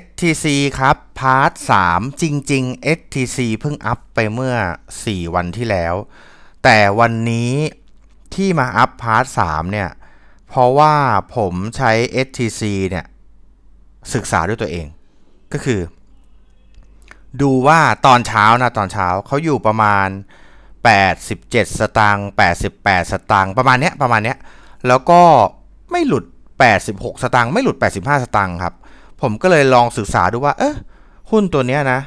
STC ครับ พาร์ท 3 จริง ๆ STC เพิ่งอัพไปเมื่อ 4 วันที่แล้ว แต่วันนี้ที่มาอัพพาร์ท 3 เนี่ย เพราะว่าผมใช้ STC เนี่ย ศึกษาด้วยตัวเอง ก็คือ ดูว่าตอนเช้านะตอนเช้าเขาอยู่ประมาณ 87 สตางค์88 สตางค์ประมาณเนี้ยประมาณเนี้ยแล้วก็ไม่หลุด 86 สตางค์ไม่หลุด 85 สตางค์ครับผมก็เลยลองศึกษาดูว่า เออหุ้นตัวเนี้ยนะ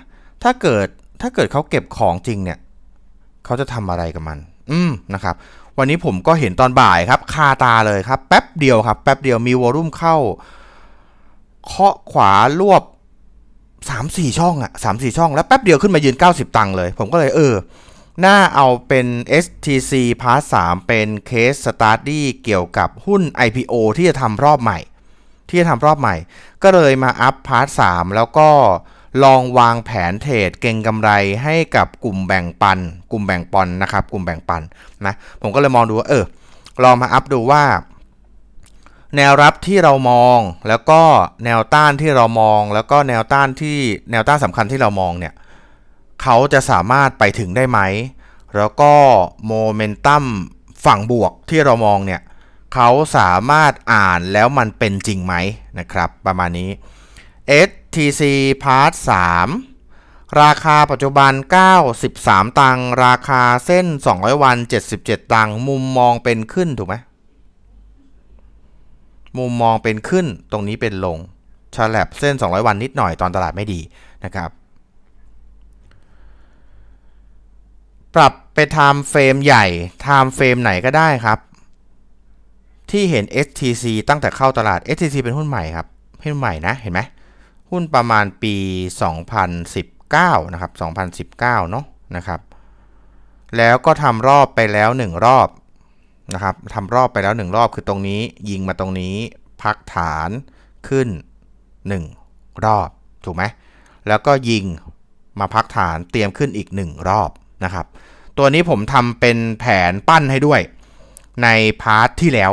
ถ้าเกิดถ้าเกิดเขาเก็บของจริงเนี่ย เขาจะทำอะไรกับมัน อืมนะครับ วันนี้ผมก็เห็นตอนบ่ายครับคาตาเลยครับ แป๊บเดียวครับ แป๊บเดียวมีวอลุ่มเข้า เคาะขวารวบสามสี่ช่องอะสามสี่ช่อง แล้วแป๊บเดียวขึ้นมายืน 90 ตังค์เลย ผมก็เลยเออหน้าเอาเป็น STC Part 3เป็นเคสสตาร์ดี้เกี่ยวกับหุ้น IPO ที่จะทำรอบใหม่ที่จะทำรอบใหม่ ก็เลยมาอัพพาร์ท3แล้วก็ลองวางแผนเทรดเก่งกำไรให้กับกลุ่มแบ่งปัน กลุ่มแบ่งปอนนะครับ กลุ่มแบ่งปันนะ ผมก็เลยมองดูว่าเออลองมาอัพดูว่า แนวรับที่เรามอง แล้วก็แนวต้านที่เรามองแล้วก็แนวต้านที่แนวต้านสำคัญที่เรามองเนี่ย เขาจะสามารถไปถึงได้ไหม แล้วก็โมเมนตัมฝั่งบวกที่เรามองเนี่ยเขาสามารถอ่านแล้วมันเป็นจริงไหมนะครับ ประมาณนี้ STC Part 3 ราคาปัจจุบัน93ตังราคาเส้น 200 วัน 77 ตังมุมมองเป็นขึ้น ถูกไหมมุมมองเป็นขึ้นตรงนี้เป็นลงฉลับเส้น 200 วันนิดหน่อยตอนตลาดไม่ดีนะครับ ปรับไปทำเฟรมใหญ่ทำเฟรมไหนก็ได้ครับที่เห็น STC ตั้งแต่เข้าตลาด STC เป็นหุ้นใหม่ครับหุ้นใหม่นะ เห็นไหมหุ้นประมาณปี 2019นะครับ2019เนาะนะครับ แล้วก็ทำรอบไปแล้ว 1 รอบนะครับทำรอบไปแล้ว 1 รอบ คือตรงนี้ยิงมาตรงนี้พักฐานขึ้น 1 รอบ ถูกไหม แล้วก็ยิงมาพักฐานเตรียมขึ้นอีก 1 รอบนะครับ ตัวนี้ผมทำเป็นแผนปั้นให้ด้วย ในพาร์ทที่แล้ว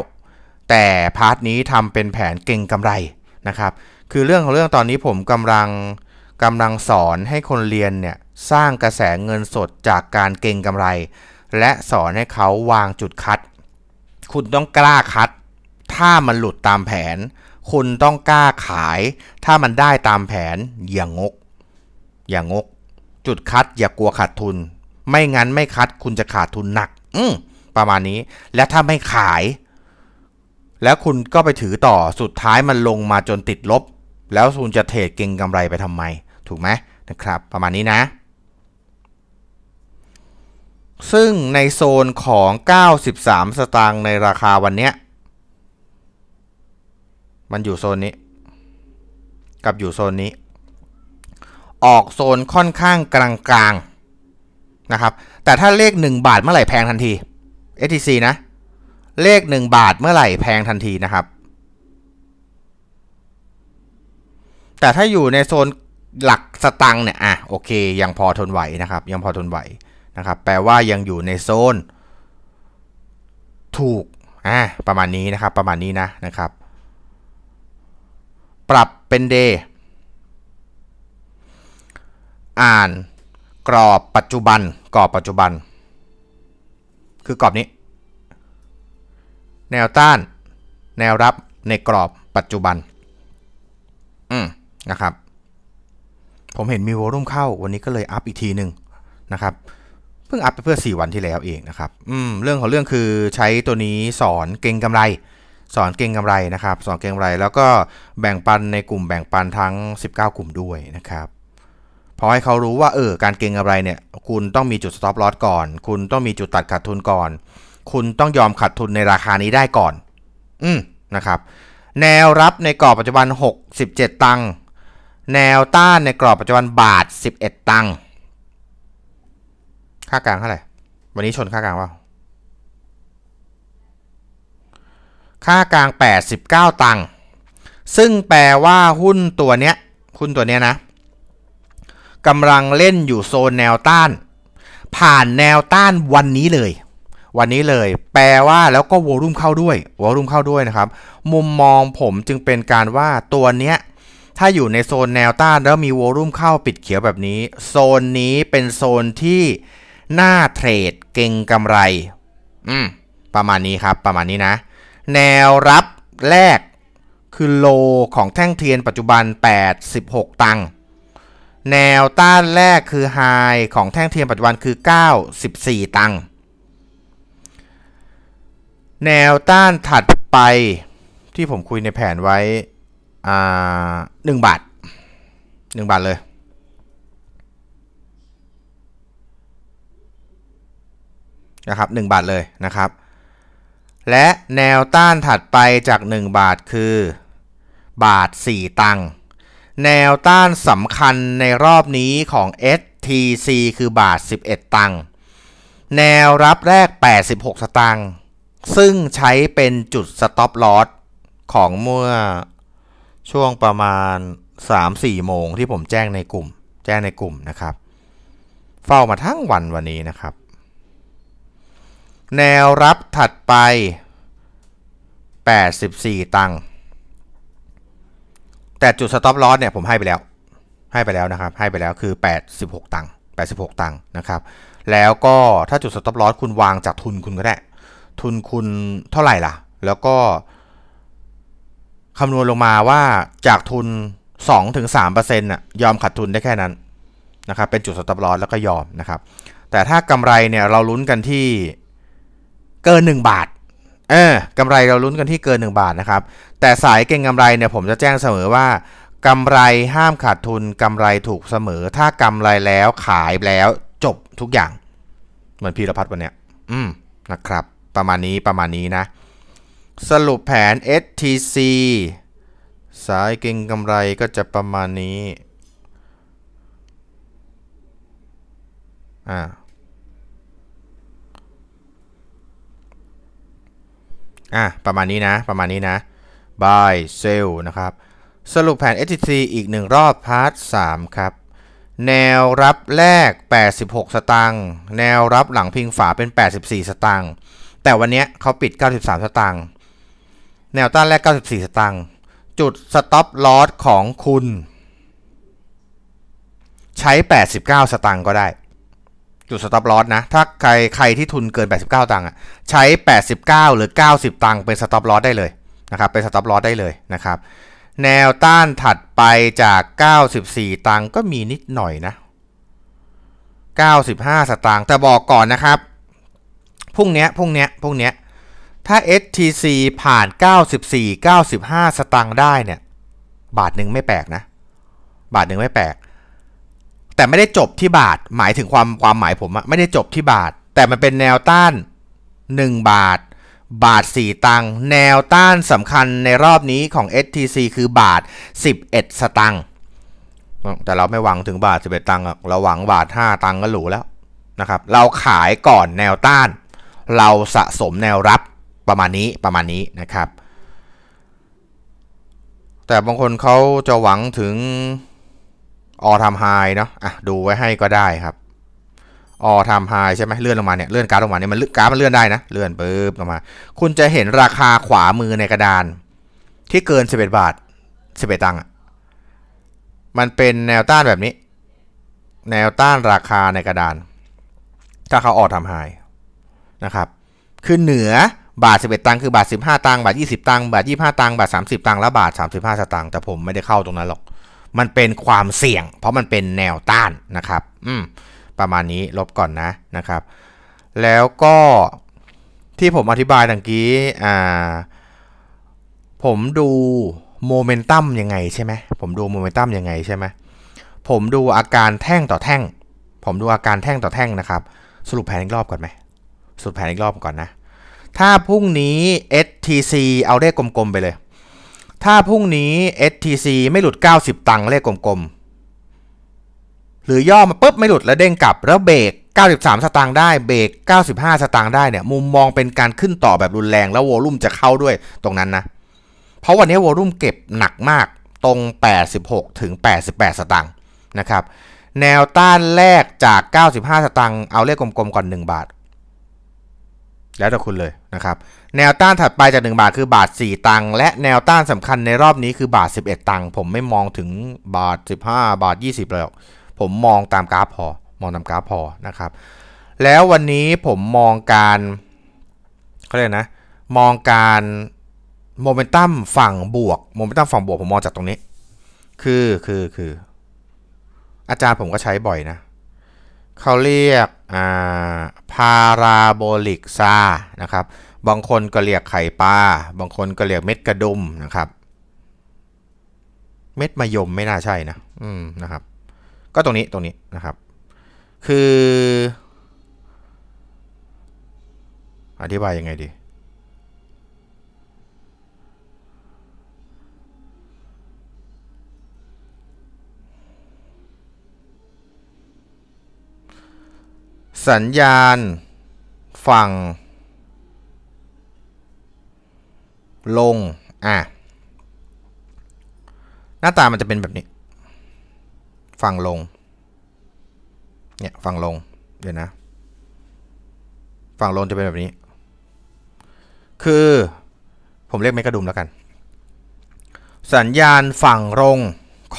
แต่พาร์ทนี้ทำเป็นแผนเก่งกำไรนะครับ คือเรื่องของเรื่องตอนนี้ผมกำลังกำลังสอนให้คนเรียนเนี่ยสร้างกระแสเงินสดจากการเก่งกำไร และสอนให้เขาวางจุดคัด คุณต้องกล้าคัด ถ้ามันหลุดตามแผน คุณต้องกล้าขาย ถ้ามันได้ตามแผนอย่างงกอย่างงก จุดคัดอย่ากลัวขาดทุน ไม่งั้นไม่คัด คุณจะขาดทุนหนัก อืประมาณนี้ และถ้าไม่ขายแล้วคุณก็ไปถือต่อ สุดท้ายมันลงมาจนติดลบ แล้วคุณจะเทรดเก่งกำไรไปทำไม ถูกไหมนะครับ ประมาณนี้นะ ซึ่งในโซนของ 93 สตางค์ในราคาวันเนี้ย มันอยู่โซนนี้ กับอยู่โซนนี้ ออกโซนค่อนข้างกลางๆนะครับ แต่ถ้าเลข 1 บาทเมื่อไหร่แพงทันที a t c นะเลข 1 บาทเมื่อไหร่แพงทันทีนะครับ แต่ถ้าอยู่ในโซนหลักสตังเนี่ยอ่ะโอเค ยังพอทนไหวนะครับยังพอทนไหวนะครับแปลว่ายังอยู่ในโซนถูกอ่ะประมาณนี้นะครับ ประมาณนี้นะนะครับปรับเป็นเดย์อ่านกรอบปัจจุบันกรอบปัจจุบัน คือกรอบนี้แนวต้าน แนวรับในกรอบปัจจุบัน อืมนะครับ ผมเห็นมีวอลุ่มเข้าวันนี้ก็เลยอัพอีกทีหนึ่งนะครับ เพิ่งอัพไปเพื่อ 4 วันที่แล้วเองนะครับอืม เรื่องของเรื่องคือใช้ตัวนี้สอนเก่งกำไร สอนเก่งกำไรนะครับสอนเก่งกำไรแล้วก็แบ่งปันในกลุ่มแบ่งปันทั้ง 19 กลุ่มด้วยนะครับพอให้เขารู้ว่าเออการเก่งกำไรเนี่ย คุณต้องมีจุดสต็อปลอสก่อน คุณต้องมีจุดตัดขาดทุนก่อนคุณต้องยอมขาดทุนในราคานี้ได้ก่อน อืมนะครับ แนวรับในกรอบปัจจุบัน67ตังค์แนวต้านในกรอบปัจจุบันบาท 11 ตังค์ค่ากลางเท่าไหร่วันนี้ชนค่ากลางว่าค่ากลาง89ตังค์ซึ่งแปลว่าหุ้นตัวเนี้ยหุ้นตัวเนี้ยนะกำลังเล่นอยู่โซนแนวต้าน ผ่านแนวต้านวันนี้เลยวันนี้เลย แปลว่าแล้วก็วอลุ่มเข้าด้วยวอลุ่มเข้าด้วยนะครับ มุมมองผมจึงเป็นการว่าตัวเนี้ยถ้าอยู่ในโซนแนวต้าน แล้วมีวอลุ่มเข้าปิดเขียวแบบนี้ โซนนี้เป็นโซนที่น่าเทรดเก่งกำไร อืมประมาณนี้ครับประมาณนี้นะ แนวรับแรก คือโลของแท่งเทียนปัจจุบัน86ตังค์แนวต้านแรกคือไฮของแท่งเทียนปัจจุบันคือ94ตังค์แนวต้านถัดไปที่ผมคุยในแผนไว้หนึ่งบาทหนึ่งบาทเลยนะครับหนึ่งบาทเลยนะครับ และแนวต้านถัดไปจาก 1 บาทคือ บาท 4 ตังค์แนวต้านสำคัญในรอบนี้ของ STC คือบาท 11 ตังค์แนวรับแรก 86 สตางค์ซึ่งใช้เป็นจุดสต็อปลอสของเมื่อช่วงประมาณ 3-4 โมงที่ผมแจ้งในกลุ่ม แจ้งในกลุ่มนะครับเฝ้ามาทั้งวันวันนี้นะครับ แนวรับถัดไป 84 ตังค์แต่จุดสต็อปลอสเนี่ยผมให้ไปแล้วให้ไปแล้วนะครับให้ไปแล้วคือ 86 ตังค์86ตังค์นะครับแล้วก็ถ้าจุดสต็อปลอสคุณวางจากทุนคุณก็ได้ทุนคุณเท่าไหร่ล่ะ แล้วก็คำนวณลงมาว่าจากทุน2-3%น่ะยอมขาดทุนได้แค่นั้นนะครับ เป็นจุดสต็อปลอสแล้วก็ยอมนะครับ แต่ถ้ากำไรเนี่ยเราลุ้นกันที่เกิน 1 บาท เออกำไรเราลุ้นกันที่เกิน 1 บาทนะครับ แต่สายเก่งกำไรเนี่ย ผมจะแจ้งเสมอว่ากำไรห้ามขาดทุนกำไรถูกเสมอ ถ้ากำไรแล้วขายแล้วจบทุกอย่าง เหมือนพีรพัฒน์วันเนี้ย อืมนะครับประมาณนี้ ประมาณนี้นะ สรุปแผน STC สายเก่งกำไรก็จะประมาณนี้อ่าอ่ะ ประมาณนี้นะ ประมาณนี้นะ buy sell นะครับ สรุปแผน STC อีกหนึ่งรอบพาร์ท3ครับ แนวรับแรก 86 สตังค์แนวรับหลังพิงฝาเป็น 84 สตังค์แต่วันนี้เขาปิด 93 สตางค์ แนวต้านแรก 94 สตางค์ จุดสต็อปลอสของคุณ ใช้ 89 สตางค์ก็ได้ จุดสต็อปลอสนะ ถ้าใครใครที่ทุนเกิน 89 ตังค์อ่ะ ใช้ 89 หรือ 90 ตังค์เป็นสต็อปลอสได้เลยนะครับ เป็นสต็อปลอสได้เลยนะครับ แนวต้านถัดไปจาก 94ตังค์ก็มีนิดหน่อยนะ 95 สตางค์ แต่บอกก่อนนะครับพรุ่งนี้ พรุ่งนี้ พรุ่งนี้ ถ้า STC ผ่าน 94 95 สตังค์ได้เนี่ย บาทหนึ่งไม่แปลกนะ บาทหนึ่งไม่แปลก แต่ไม่ได้จบที่บาท หมายถึงความความหมายผมอะไม่ได้จบที่บาท แต่มันเป็นแนวต้าน 1 บาท บาท 4 ตังค์ แนวต้านสำคัญในรอบนี้ของ STC คือบาท 11 สตังค์ แต่เราไม่หวังถึงบาท 11 ตังค์เราหวังบาท 5 ตังค์ก็หรูแล้วนะครับ เราขายก่อนแนวต้านเราสะสมแนวรับประมาณนี้ประมาณนี้นะครับ แต่บางคนเขาจะหวังถึงออทำไฮเนาะอ่ะดูไว้ให้ก็ได้ครับออทำไฮใช่ไหมเลื่อนลงมาเนี่ย เลื่อนกราฟลงมาเนี่ยมันกราฟมันเลื่อนได้นะเลื่อนปึ๊บลงมาคุณจะเห็นราคาขวามือในกระดาน ที่เกิน 11 บาท 11 ตังค์มันเป็นแนวต้านแบบนี้ แนวต้านราคาในกระดาน ถ้าเขาออทำไฮนะครับคือเหนือบาท11ตังค์คือบาท15ตังค์บาท20ตังค์บาท25ตังค์บาท30 ตังค์และบาท35สตางค์แต่ผมไม่ได้เข้าตรงนั้นหรอก มันเป็นความเสี่ยง เพราะมันเป็นแนวต้านนะครับอืมประมาณนี้ลบก่อนนะนะครับแล้วก็ที่ผมอธิบายตงกี้อ่าผมดูโมเมนตัมยังไงใช่ไหมผมดูโมเมนตัมยังไงใช่ไหมผมดูอาการแท่งต่อแท่ง ผมดูอาการแท่งต่อแท่งนะครับสรุปแผนอีกรอบก่อนไหมสุดแผนอีกรอบก่อนนะ ถ้าพรุ่งนี้ STC เอาเลขกลมๆไปเลย ถ้าพรุ่งนี้ STC ไม่หลุด 90 ตังค์เลขกลมๆ หรือย่อมาปุ๊บไม่หลุดแล้วเด้งกลับ แล้วเบรก93 สตางค์ได้เบรก95 สตางค์ได้เนี่ยมุมมองเป็นการขึ้นต่อแบบรุนแรงแล้วโวลุ่มจะเข้าด้วยตรงนั้นนะ เพราะวันนี้โวลุ่มเก็บหนักมากตรง 86 ถึง 88 สตางค์นะครับแนวต้านแรกจาก 95 สตางค์เอาเลขกลมๆก่อน 1 บาทแล้วแต่คุณเลยนะครับ แนวต้านถัดไปจาก1บาทคือบาท4ตังค์และแนวต้านสำคัญในรอบนี้คือบาท11ตังค์ผมไม่มองถึงบาท 15 บาท20เลยผมมองตามกราฟพอมองตามกราฟพอนะครับ แล้ววันนี้ผมมองการเขาเรียกนะ มองการโมเมนตัมฝั่งบวกโมเมนตัมฝั่งบวกผมมองจากตรงนี้คือคือคือ อาจารย์ผมก็ใช้บ่อยนะเขาเรียกพาราโบลิกซา นะครับ บางคนก็เรียกไข่ปลา บางคนก็เรียกเม็ดกระดุม นะครับ เม็ดมะยมไม่น่าใช่นะ อืม นะครับ ก็ตรงนี้ ตรงนี้นะครับ คือ อธิบายยังไงดีสัญญาณฝั่ง ลงอ่ะหน้าตามันจะเป็นแบบนี้ ฝั่งลง เนี่ยฝั่งลง เดี๋ยวนะ ฝั่งลงจะเป็นแบบนี้ คือผมเรียกไม่กระดุมแล้วกัน สัญญาณฝั่งลง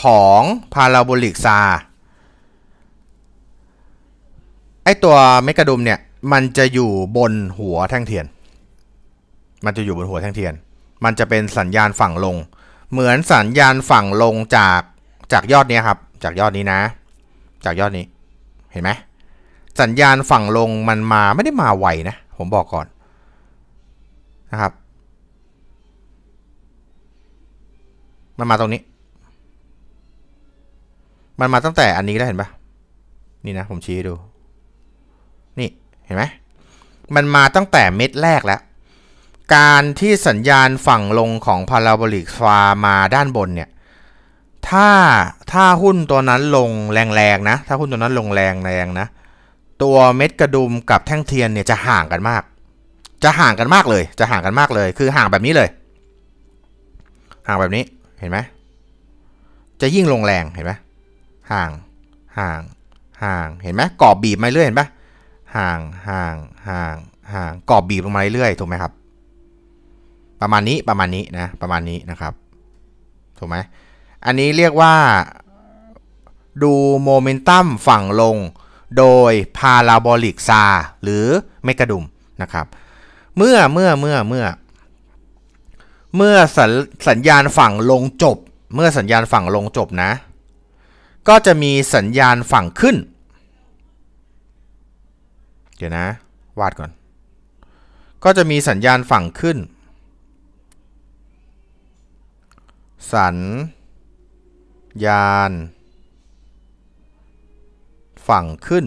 ของพาราโบลิกซาไอตัวเมกะดุมเนี่ย มันจะอยู่บนหัวแท่งเทียน มันจะอยู่บนหัวแท่งเทียน มันจะเป็นสัญญาณฝั่งลง เหมือนสัญญาณฝั่งลงจากจากยอดนี้ครับ จากยอดนี้นะ จากยอดนี้ เห็นไหม สัญญาณฝั่งลงมันมาไม่ได้มาไวนะ ผมบอกก่อนนะครับ มันมาตรงนี้ มันมาตั้งแต่อันนี้แล้วเห็นปะนี่นะ ผมชี้ดูนี่เห็นไหม มันมาตั้งแต่เม็ดแรกแล้ว การที่สัญญาณฝั่งลงของพาราโบลิกฟามาด้านบนเนี่ย ถ้าถ้าหุ้นตัวนั้นลงแรงๆนะ ถ้าหุ้นตัวนั้นลงแรงๆนะ ตัวเม็ดกระดุมกับแท่งเทียนเนี่ยจะห่างกันมาก จะห่างกันมากเลย จะห่างกันมากเลย คือห่างแบบนี้เลย ห่างแบบนี้ เห็นไหม จะยิ่งลงแรง เห็นไหมห่าง ห่าง ห่าง เห็นไหมกรอบบีบมาเรื่อยเห็นไหมห่างห่างห่างห่างกรอบบีบลงมาเรื่อยๆถูกไหมครับประมาณนี้ประมาณนี้นะประมาณนี้นะครับถูกไหมอันนี้เรียกว่าดูโมเมนตัมฝั่งลงโดยพาราโบลิกซาหรือเมกะดุมนะครับ เมื่อเมื่อเมื่อเมื่อ เมื่อสสัญญาณฝั่งลงจบ เมื่อสัญญาณฝั่งลงจบนะ ก็จะมีสัญญาณฝั่งขึ้นเดี๋ยวนะ วาดก่อน ก็จะมีสัญญาณฝั่งขึ้น สัญญาณฝั่งขึ้น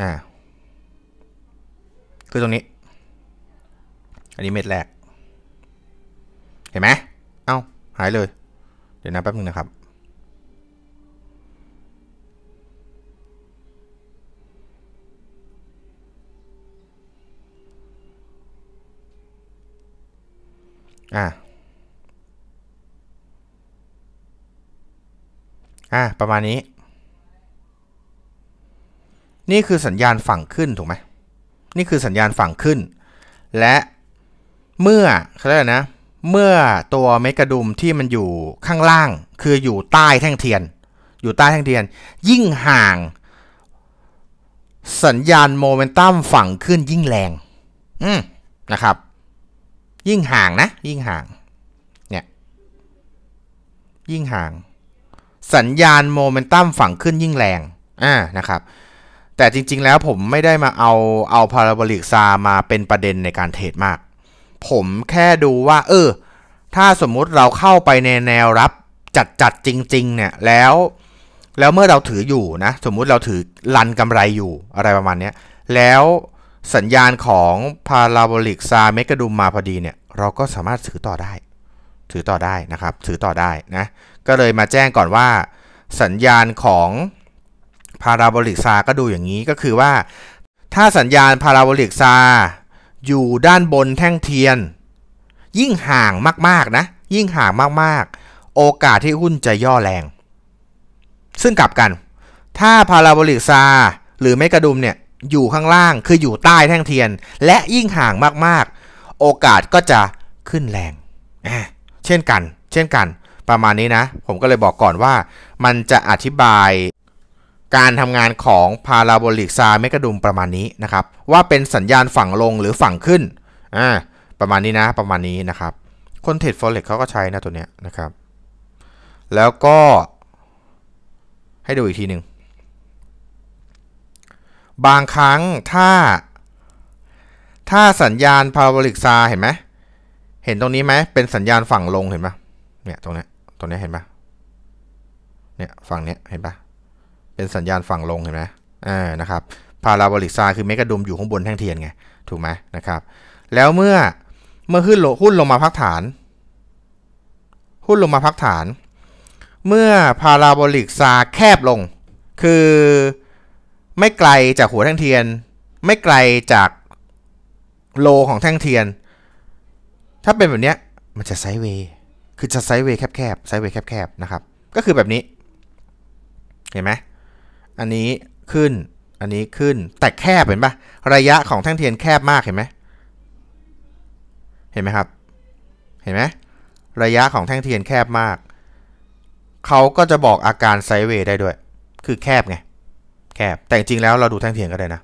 อ่า คือตรงนี้ อันนี้เม็ดแรก เห็นไหมเอา้า หายเลย เดี๋ยวนะแป๊บนึงนะครับอ่ะ อ่ะ ประมาณนี้ นี่คือสัญญาณฝั่งขึ้น ถูกไหม นี่คือสัญญาณฝั่งขึ้น และเมื่อเขาเรียกนะ เมื่อตัวเมกะดุมที่มันอยู่ข้างล่าง คืออยู่ใต้แท่งเทียน อยู่ใต้แท่งเทียน ยิ่งห่าง สัญญาณโมเมนตัมฝั่งขึ้นยิ่งแรงอืมนะครับยิ่งห่างนะยิ่งห่างเนี่ยยิ่งห่าง สัญญาณโมเมนตัมฝั่งขึ้นยิ่งแรงอ่านะครับ แต่จริงๆแล้วผมไม่ได้มาเอาเอาพาราโบลิกซา มาเป็นประเด็นในการเทรดมาก ผมแค่ดูว่าเออถ้าสมมุติเราเข้าไปในแนวรับจัดจัดจริงๆเนี่ยแล้วแล้วเมื่อเราถืออยู่นะสมมุติเราถือลันกำไรอยู่อะไรประมาณนี้แล้วสัญญาณของพาราโบลิกซาเมกาดุมมาพอดีเนี่ยเราก็สามารถถือต่อได้ถือต่อได้นะครับถือต่อได้นะก็เลยมาแจ้งก่อนว่า สัญญาณของพาราโบลิกซาก็ดูอย่างนี้ก็คือว่า ถ้าสัญญาณพาราโบลิกซา อยู่ด้านบนแท่งเทียน ยิ่งห่างมากๆนะยิ่งห่างมากๆ โอกาสที่หุ้นจะย่อแรง ซึ่งกลับกัน ถ้าพาราโบลิกซาหรือเมกะดุมเนี่ยอยู่ข้างล่างคืออยู่ใต้แท่งเทียน และยิ่งห่างมากๆ โอกาสก็จะขึ้นแรง เช่นกันเช่นกันประมาณนี้นะ ผมก็เลยบอกก่อนว่า มันจะอธิบายการทำงานของพาราโบลิกซาเมกะดุมประมาณนี้นะครับ ว่าเป็นสัญญาณฝั่งลงหรือฝั่งขึ้นอ่าประมาณนี้นะประมาณนี้นะครับคนเทรดฟอเร็กเขาก็ใช้นะตัวเนี้ยนะครับ แล้วก็ ให้ดูอีกทีหนึ่งบางครั้งถ้า ถ้าสัญญาณพาราโบลิกซาเห็นไหมเห็นตรงนี้ไหมเป็นสัญญาณฝั่งลงเห็นปะเนี่ยตรงนี้ตรงนี้เห็นปะเนี่ยฝั่งเนี้ยเห็นปะเป็นสัญญาณฝั่งลงเห็นไหมอ่านะครับพาราโบลิกซาคือเมกะดุมอยู่ข้างบนแท่งเทียนไงถูกไหมนะครับ แล้วเมื่อเมื่อหุ้นลงหุ้นลงมาพักฐาน หุ้นลงมาพักฐาน เมื่อพาราโบลิกซาแคบลงคือไม่ไกลจากหัวแท่งเทียน ไม่ไกลจากโลของแท่งเทียน ถ้าเป็นแบบเนี้ยมันจะไซด์เวย์คือจะไซด์เวย์แคบๆไซด์เวย์แคบๆนะครับก็คือแบบนี้ เห็นไหมอันนี้ขึ้นอันนี้ขึ้นแต่แคบเห็นปะระยะของแท่งเทียนแคบมากเห็นไหมเห็นไหมครับ เห็นไหมระยะของแท่งเทียนแคบมากเขาก็จะบอกอาการไซด์เวย์ได้ด้วย คือแคบไงแคบแต่จริงแล้วเราดูแท่งเทียนก็ได้นะ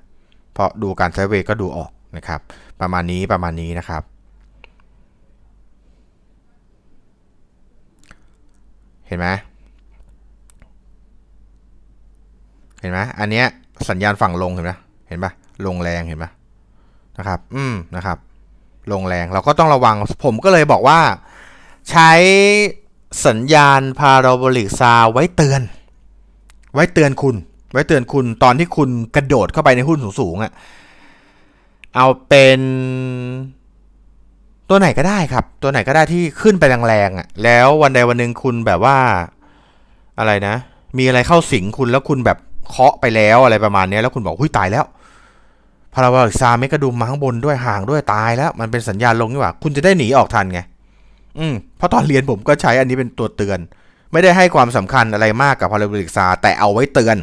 เพราะดูการไซด์เวย์ก็ดูออกนะครับ ประมาณนี้ประมาณนี้นะครับ เห็นไหมเห็นไหมอันเนี้ยสัญญาณฝั่งลงเห็นไหมเห็นปะลงแรงเห็นปะนะครับ อืมนะครับ ลงแรง เราก็ต้องระวัง ผมก็เลยบอกว่า ใช้สัญญาณพาราโบลิกซาวไว้เตือน ไว้เตือนคุณไว้เตือนคุณตอนที่คุณกระโดดเข้าไปในหุ้นสูงๆอะ่ะเอาเป็น ตัวไหนก็ได้ครับ ตัวไหนก็ได้ที่ขึ้นไปแรงๆอะ่ะ แล้ววันใดวันหนึ่งคุณแบบว่า อะไรนะมีอะไรเข้าสิงคุณแล้วคุณแบบเคาะไปแล้วอะไรประมาณนี้แล้วคุณบอกหุ้ยตายแล้วพาราบอลซาไม่กระดุมมาข้างบนด้วยห่างด้วยตายแล้ว มันเป็นสัญญาณลงนี่หว่าคุณจะได้หนีออกทันไงอืมเพราะตอนเรียนผมก็ใช้อันนี้เป็นตัวเตือน ไม่ได้ให้ความสำคัญอะไรมากกับพาราบอลซาแต่เอาไว้เตือน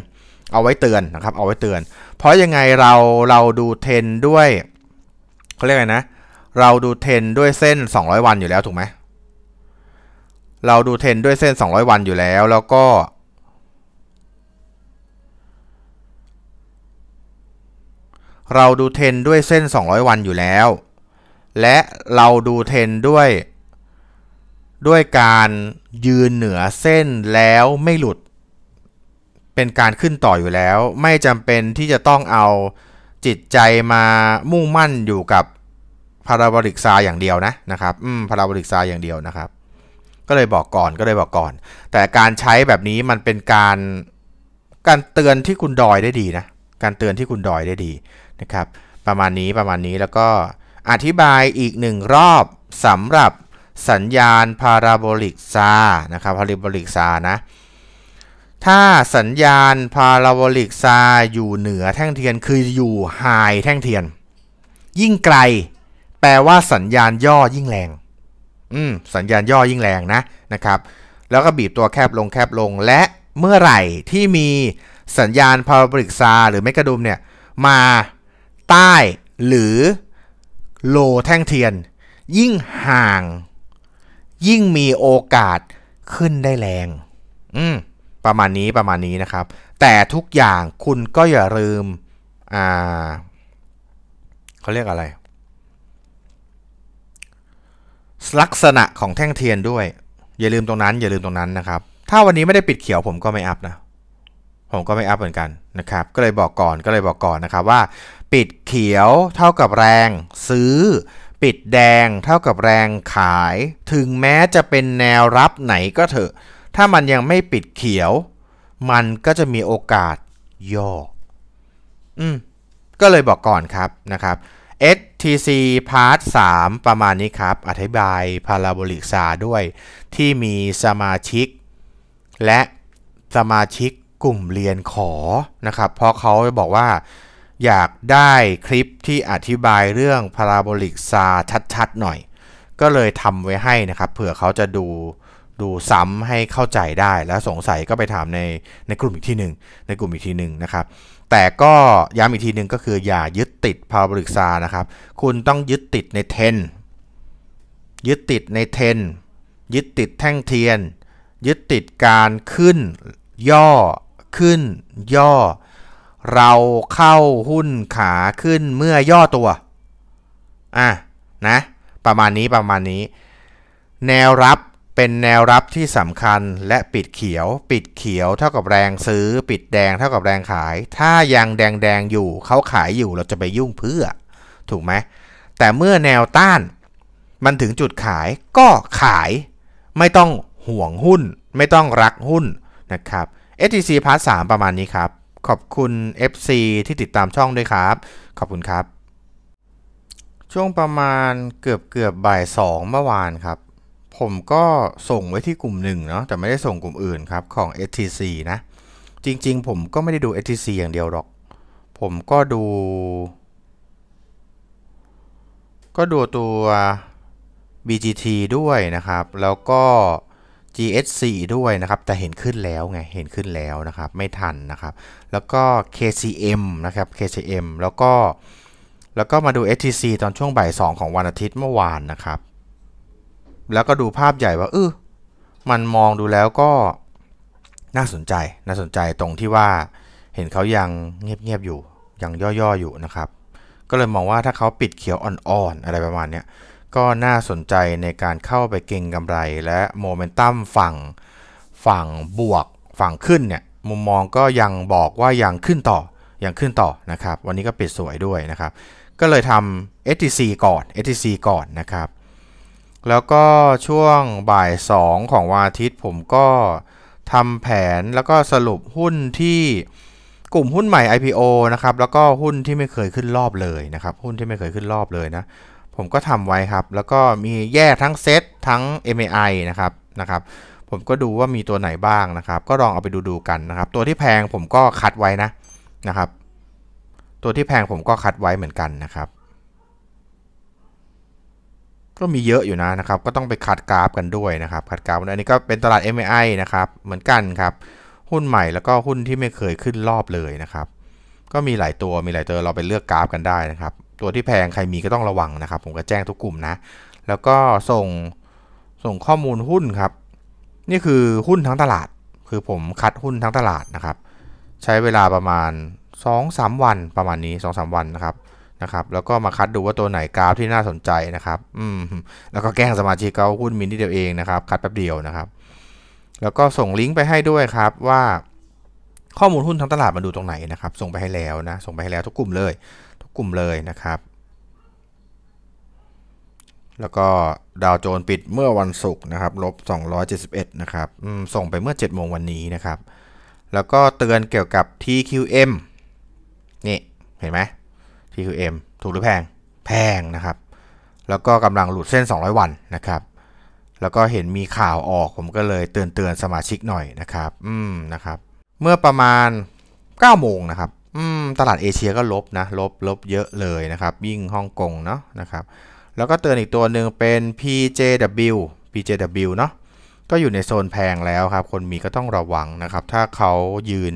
เอาไว้เตือนนะครับเอาไว้เตือน เพราะยังไงเราเราดูเทนด้วยเขาเรียกไงนะเราดูเทนด้วยเส้น200วันอยู่แล้วถูกไหมเราดูเทนด้วยเส้น200วันอยู่แล้วแล้วก็ เราดูเทนด้วยเส้น200วันอยู่แล้ว และเราดูเทนด้วยด้วยการยืนเหนือเส้นแล้วไม่หลุดเป็นการขึ้นต่ออยู่แล้วไม่จำเป็นที่จะต้องเอาจิตใจมามุ่งมั่นอยู่กับพาราบริกซาอย่างเดียวนะนะครับอืมพาราบริกซาอย่างเดียวนะครับก็เลยบอกก่อนก็เลยบอกก่อน แต่การใช้แบบนี้มันเป็นการการเตือนที่คุณดอยได้ดีนะ การเตือนที่คุณดอยได้ดีนะครับ ประมาณนี้ประมาณนี้แล้วก็อธิบายอีกหนึ่งรอบสำหรับสัญญาณพาราโบลิกซานะครับพาราโบลิกซานะถ้าสัญญาณพาราโบลิกซาอยู่เหนือแท่งเทียนคืออยู่ไฮแท่งเทียน ยิ่งไกล แปลว่าสัญญาณย่อยิ่งแรงอืมสัญญาณย่อยิ่งแรงนะนะครับ แล้วก็บีบตัวแคบลงแคบลงและเมื่อไหร่ที่มีสัญญาณพาราโบลิกซาหรือเมกะดุมเนี่ย มา ใต้ หรือ โลแท่งเทียน ยิ่งห่าง ยิ่งมีโอกาสขึ้นได้แรง อืมประมาณนี้ประมาณนี้นะครับ แต่ทุกอย่างคุณก็อย่าลืมอ่าเขาเรียกอะไร ลักษณะของแท่งเทียนด้วย อย่าลืมตรงนั้น อย่าลืมตรงนั้นนะครับ ถ้าวันนี้ไม่ได้ปิดเขียวผมก็ไม่อัพนะผมก็ไม่อัพเหมือนกันนะครับก็เลยบอกก่อนก็เลยบอกก่อนนะครับว่า ปิดเขียวเท่ากับแรงซื้อ ปิดแดงเท่ากับแรงขาย ถึงแม้จะเป็นแนวรับไหนก็เถอะถ้ามันยังไม่ปิดเขียว มันก็จะมีโอกาสย่อ อืมก็เลยบอกก่อนครับนะครับ HTC Part 3 ประมาณนี้ครับ อธิบายพาราโบลิกซาด้วย ที่มีสมาชิก และสมาชิกกลุ่มเรียนขอนะครับ เพราะเขาบอกว่า อยากได้คลิปที่อธิบายเรื่องพาราโบลิกซาชัดๆหน่อย ก็เลยทำไว้ให้นะครับ เผื่อเขาจะดูดูซ้ำให้เข้าใจได้แล้ว สงสัยก็ไปถาม ในในกลุ่มอีกทีหนึ่งในกลุ่มอีกทีหนึ่งนะครับ แต่ก็ย้ำอีกทีหนึ่งก็คือ อย่า ยึดติดพาวบริกซานะครับ คุณต้องยึดติดในเทน ยึดติดในเทน ยึดติดแท่งเทียน ยึดติดการขึ้นย่อขึ้นย่อ เราเข้าหุ้นขาขึ้นเมื่อย่อตัวอ่ะนะประมาณนี้ประมาณนี้แนวรับเป็นแนวรับที่สำคัญและปิดเขียว ปิดเขียวเท่ากับแรงซื้อ ปิดแดงเท่ากับแรงขาย ถ้ายังแดงแดงอยู่ เขาขายอยู่ เราจะไปยุ่งเพื่อ ถูกไหม แต่เมื่อแนวต้านมันถึงจุดขาย ก็ขาย ไม่ต้องห่วงหุ้น ไม่ต้องรักหุ้นนะครับ STC พาร์ท3ประมาณนี้ครับ ขอบคุณ FC ที่ติดตามช่องด้วยครับ ขอบคุณครับ ช่วงประมาณเกือบเกือบบ่ายสองเมื่อวานครับผมก็ส่งไว้ที่กลุ่มหนึ่งเนาะแต่ไม่ได้ส่งกลุ่มอื่นครับของ STC นะจริงๆผมก็ไม่ได้ดู STC อย่างเดียวหรอก ผมก็ดู ก็ดูตัว BGT ด้วยนะครับ แล้วก็ GSC ด้วยนะครับ แต่เห็นขึ้นแล้วไงเห็นขึ้นแล้วนะครับ ไม่ทันนะครับ แล้วก็ KCM นะครับ KCM แล้วก็แล้วก็มาดู STC ตอนช่วงบ่าย2ของวันอาทิตย์เมื่อวานนะครับแล้วก็ดูภาพใหญ่ว่าเออมันมองดูแล้วก็น่าสนใจ น่าสนใจตรงที่ว่าเห็นเขายังเงียบๆอยู่ยังย่อๆอยู่นะครับ ก็เลยมองว่าถ้าเขาปิดเขียวอ่อนๆอะไรประมาณนี้ก็น่าสนใจในการเข้าไปเก่งกำไรและโมเมนตัมฝั่งฝั่งบวกฝั่งขึ้นเนี่ย มุมมองก็ยังบอกว่ายังขึ้นต่อยังขึ้นต่อนะครับ วันนี้ก็ปิดสวยด้วยนะครับ ก็เลยทำ STC ก่อน STC ก่อนนะครับแล้วก็ช่วงบ่าย 2 ของวันอาทิตย์ผมก็ทำแผนแล้วก็สรุปหุ้นที่กลุ่มหุ้นใหม่ IPO นะครับแล้วก็หุ้นที่ไม่เคยขึ้นรอบเลยนะครับ หุ้นที่ไม่เคยขึ้นรอบเลยนะ ผมก็ทำไว้ครับแล้วก็มีแยกทั้งเซตทั้ง MAI นะครับนะครับ ผมก็ดูว่ามีตัวไหนบ้างนะครับ ก็ลองเอาไปดูดูกันนะครับ ตัวที่แพงผมก็คัดไว้นะนะครับ ตัวที่แพงผมก็คัดไว้เหมือนกันนะครับก็มีเยอะอยู่นะนะครับ ก็ต้องไปคัดกราฟกันด้วยนะครับคัดกราฟอันนี้ก็เป็นตลาด m อ i นะครับ เหมือนกันครับ หุ้นใหม่แล้วก็หุ้นที่ไม่เคยขึ้นรอบเลยนะครับ ก็มีหลายตัวมีหลายตัวเราไปเลือกกราฟ กันได้นะครับตัวที่แพงใครมีก็ต้องระวังนะครับ ผมก็แจ้งทุกกลุ่มนะ แล้วก็ส่งส่งข้อมูลหุ้นครับนี่คือหุ้นทั้งตลาดคือผมคัดหุ้นทั้งตลาดนะครับ ใช้เวลาประมาณ 2-3 วันประมาณนี้ 2-3 วันนะครับนะครับ แล้วก็มาคัดดูว่าตัวไหนกราฟที่น่าสนใจนะครับ อืม แล้วก็แกล้งสมาชิกเขาหุ้นมินที่เดียวเองนะครับ คัดแป๊บเดียวนะครับ แล้วก็ส่งลิงก์ไปให้ด้วยครับ ว่าข้อมูลหุ้นทั้งตลาดมาดูตรงไหนนะครับ ส่งไปให้แล้วนะ ส่งไปให้แล้วทุกกลุ่มเลย ทุกกลุ่มเลยนะครับ แล้วก็ดาวโจนปิดเมื่อวันศุกร์นะครับ ลบ 271 นะครับส่งไปเมื่อ7โมงวันนี้นะครับ แล้วก็เตือนเกี่ยวกับ TQM นี่ เห็นไหม PQM ถูกหรือแพงแพงนะครับแล้วก็กำลังหลุดเส้น 200 วันนะครับแล้วก็เห็นมีข่าวออกผมก็เลยเตือนเตือนสมาชิกหน่อยนะครับอืมนะครับเมื่อประมาณ9โมงนะครับอืมตลาดเอเชียก็ลบนะลบลบเยอะเลยนะครับยิ่งฮ่องกงเนาะนะครับแล้วก็เตือนอีกตัวหนึ่งเป็น PJW PJW เนาะก็อยู่ในโซนแพงแล้วครับคนมีก็ต้องระวังนะครับถ้าเขายืน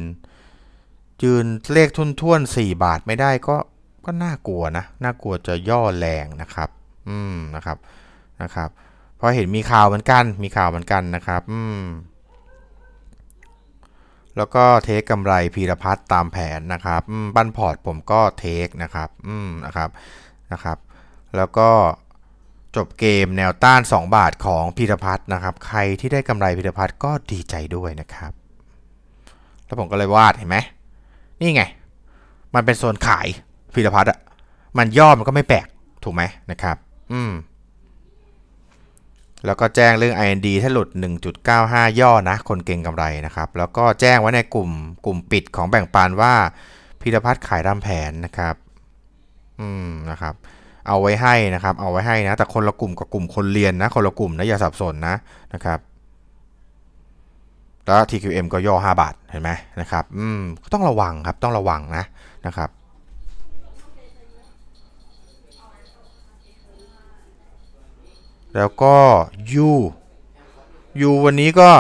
ยืนเลขทุนท่วน4 บาทไม่ได้ก็ก็น่ากลัวนะ น่ากลัวจะย่อแรงนะครับ อืม นะครับ นะครับพอเห็นมีข่าวเหมือนกัน มีข่าวเหมือนกันนะครับ อืม แล้วก็เทคกำไรพีรพัฒน์ตามแผนนะครับบั้นพอร์ตผมก็เทคนะครับ อืม นะครับ นะครับ แล้วก็จบเกมแนวต้าน 2 บาทของพีรพัฒน์นะครับ ใครที่ได้กำไรพีรพัฒน์ก็ดีใจด้วยนะครับ แล้วผมก็เลยวาดเห็นไหมนี่ไง มันเป็นโซนขายพีรพัฒน์อ่ะมันย่อมันก็ไม่แปลก ถูกไหมนะครับ อืม แล้วก็แจ้งเรื่อง IND ถ้าหลุด 1.95ย่อนะ คนเก่งกำไรนะครับ แล้วก็แจ้งไว้ในกลุ่มกลุ่มปิดของแบ่งปันว่าพีรพัฒน์ขายรำแผนนะครับ อืมนะครับ เอาไว้ให้นะครับ เอาไว้ให้นะ แต่คนละกลุ่มกับกลุ่มคนเรียนนะ คนละกลุ่มนะอย่าสับสนนะนะครับ แล้ว TQM ก็ย่อ5 บาท เห็นไหมนะครับ อืมต้องระวังครับต้องระวังนะนะครับแล้วก็ยูยูวันนี้ก็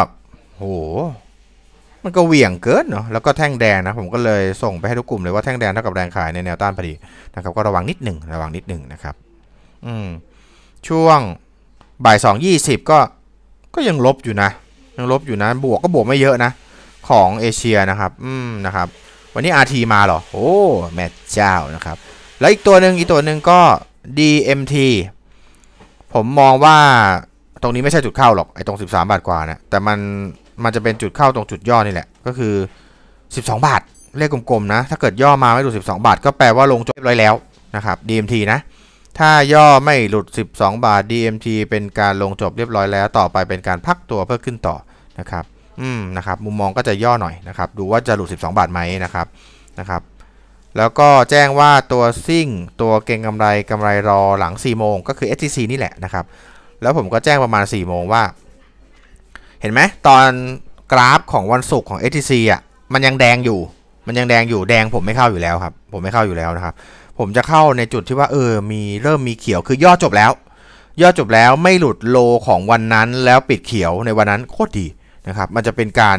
โหมันก็เหวี่ยงเกินเนาะแล้วก็แท่งแดงนะ ผมก็เลยส่งไปให้ทุกกลุ่มเลยว่าแท่งแดงเท่ากับแรงขายในแนวต้านพอดีนะครับก็ระวังนิดหนึ่งระวังนิดหนึ่งนะครับ อืมช่วงบ่ายสองยี่สิบก็ก็ยังลบอยู่นะยังลบอยู่นะ บวกก็บวกไม่เยอะนะ ของเอเชียนะครับ อืมนะครับวันนี้อาทีมาเหรอโอ้แม่เจ้านะครับ แล้วอีกตัวหนึ่งอีกตัวหนึ่งก็ DMT ผมมองว่าตรงนี้ไม่ใช่จุดเข้าหรอกไอ้ตรง 13 บาทกว่านะแต่มันมันจะเป็นจุดเข้าตรงจุดย่อนี่แหละ ก็คือ 12 บาทเลขกลมๆนะ ถ้าเกิดย่อมาไม่หลุด 12 บาท ก็แปลว่าลงจบเร้อยแล้วนะครับ DMT นะ ถ้าย่อไม่หลุด 12 บาท DMT เป็นการลงจบเรียบร้อยแล้ว ต่อไปเป็นการพักตัวเพื่อขึ้นต่อนะครับ อืมนะครับ มุมมองก็จะย่อหน่อยนะครับ ดูว่าจะหลุด 12 บาทไหมนะครับนะครับแล้วก็แจ้งว่าตัวซิ่ง ตัวเกงกำไรกำไรรอหลัง4โมงก็คือ STC นี่แหละนะครับแล้วผมก็แจ้งประมาณ4โมงว่าเห็นไหมตอนกราฟของวันศุกร์ของ STC อ่ะมันยังแดงอยู่ มันยังแดงอยู่แดงผมไม่เข้าอยู่แล้ว ครับผมไม่เข้าอยู่แล้วนะครับ ผมจะเข้าในจุดที่ว่าเออมีเริ่มมีเขียวคือย่อจบแล้ว ย่อจบแล้วไม่หลุดโลของวันนั้น แล้วปิดเขียวในวันนั้นโคตรดีนะครับมันจะเป็นการ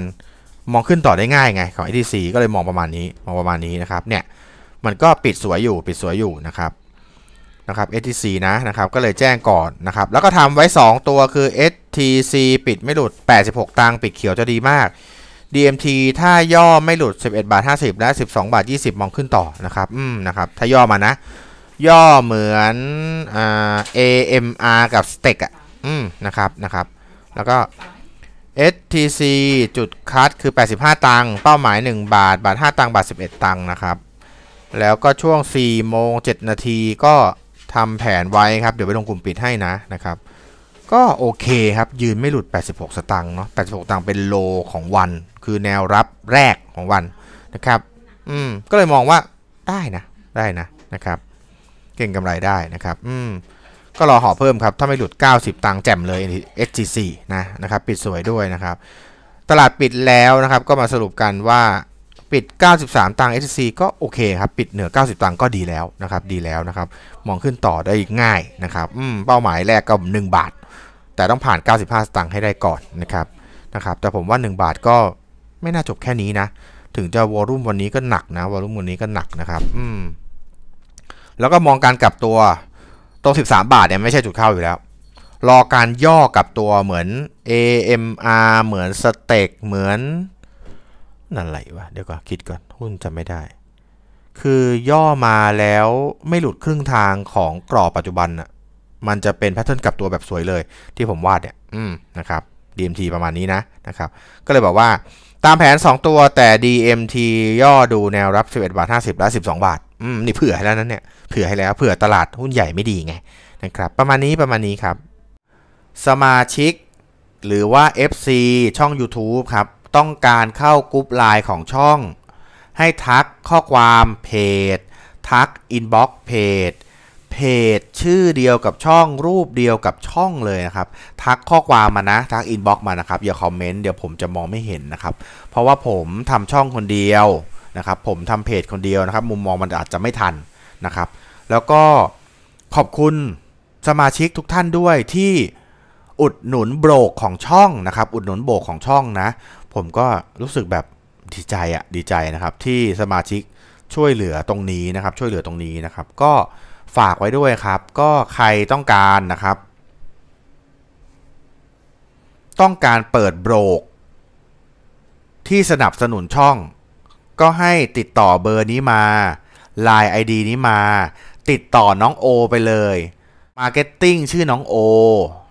มองขึ้นต่อได้ง่ายไงของ ATC ก็เลยมองประมาณนี้มองประมาณนี้นะครับเนี่ยมันก็ปิดสวยอยู่ ปิดสวยอยู่นะครับ นะครับ STC นะ นะครับ ก็เลยแจ้งก่อนนะครับ แล้วก็ทำไว้ 2 ตัวคือ STC ปิดไม่หลุด 86 ตัง ปิดเขียวจะดีมาก DMT ถ้าย่อไม่หลุด 11 บาท50และ12 บาท 20 มองขึ้นต่อนะครับ อืมนะครับถ้าย่อมานะ ย่อเหมือนอ่า AMR กับ STEC อ่ะ อืมนะครับ นะครับ แล้วก็ STC จุดคัดคือ 85 ตังค์เป้าหมาย 1 บาท บาท 5 ตังค์บาท 11 ตังค์นะครับแล้วก็ช่วง 4 โมง 7 นาทีก็ทำแผนไว้ครับ เดี๋ยวไปลงกลุ่มปิดให้นะนะครับ ก็โอเคครับยืนไม่หลุด 86 สตังค์เนาะ 86สตังค์เป็นโลของวัน คือแนวรับแรกของวันนะครับ อืมก็เลยมองว่าได้นะ ได้นะนะครับเก่งกำไรได้นะครับอืมก็รอหอเพิ่มครับ ถ้าไม่หลุด 90 ตังค์แจ่มเลย s g c นะนะครับปิดสวยด้วยนะครับ ตลาดปิดแล้วนะครับก็มาสรุปกันว่าปิด 93 ตังค์ SC ก็โอเคครับ ปิดเหนือ 90 ตังค์ก็ดีแล้วนะครับ ดีแล้วนะครับ มองขึ้นต่อได้ง่ายนะครับเป้าหมายแรกก็ 1 บาท แต่ต้องผ่าน 95สตังค์ให้ได้ก่อนนะครับ นะครับ แต่ผมว่า 1 บาทก็ไม่น่าจบแค่นี้นะ ถึงจะวอลุ่มวันนี้ก็หนักนะ วอลุ่มวันนี้ก็หนักนะครับ อืมแล้วก็มองการกลับตัว ตรง 13 บาทเนี่ยไม่ใช่จุดเข้าอยู่แล้ว รอการย่อกับตัวเหมือน AMR เหมือนสเต็กเหมือนนั่นไรวะ เดี๋ยวก็คิดก่อน หุ้นจะไม่ได้ คือย่อมาแล้วไม่หลุดครึ่งทางของกรอบปัจจุบันอะมันจะเป็นแพทเทิร์นกลับตัวแบบสวยเลย ที่ผมวาดเนี่ยอืมนะครับ DMT ประมาณนี้นะนะครับ ก็เลยบอกว่าตามแผน 2 ตัวแต่ DMT ย่อดูแนวรับ 11บาท50 และ 12บาทอืมนี่เผื่อให้แล้วนั้นเนี่ยเผื่อให้แล้ว เผื่อตลาดหุ้นใหญ่ไม่ดีไงนะครับประมาณนี้ประมาณนี้ครับ สมาชิก หรือว่า FC ช่อง YouTube ครับต้องการเข้ากรุ๊ปไลน์ของช่อง ให้ทักข้อความเพจ ทักอินบ็อกซ์เพจเพจชื่อเดียวกับช่องรูปเดียวกับช่องเลยนะครับทักข้อความมานะ ทักอินบ็อกซ์มานะครับอย่าคอมเมนต์เดี๋ยวผมจะมองไม่เห็นนะครับ เพราะว่าผมทำช่องคนเดียวนะครับผมทำเพจคนเดียวนะครับ มุมมองมันอาจจะไม่ทันนะครับ แล้วก็ขอบคุณสมาชิกทุกท่านด้วยที่อุดหนุนโบรกของช่องนะครับ อุดหนุนโบรกของช่องนะ ผมก็รู้สึกแบบดีใจอะดีใจนะครับ ที่สมาชิกช่วยเหลือตรงนี้นะครับ ช่วยเหลือตรงนี้นะครับ ก็ฝากไว้ด้วยครับ ก็ใครต้องการนะครับ ต้องการเปิดโบรกที่สนับสนุนช่อง ก็ให้ติดต่อเบอร์นี้มา Line ID นี้มา ติดต่อน้องโอไปเลย Marketing ชื่อน้องโอ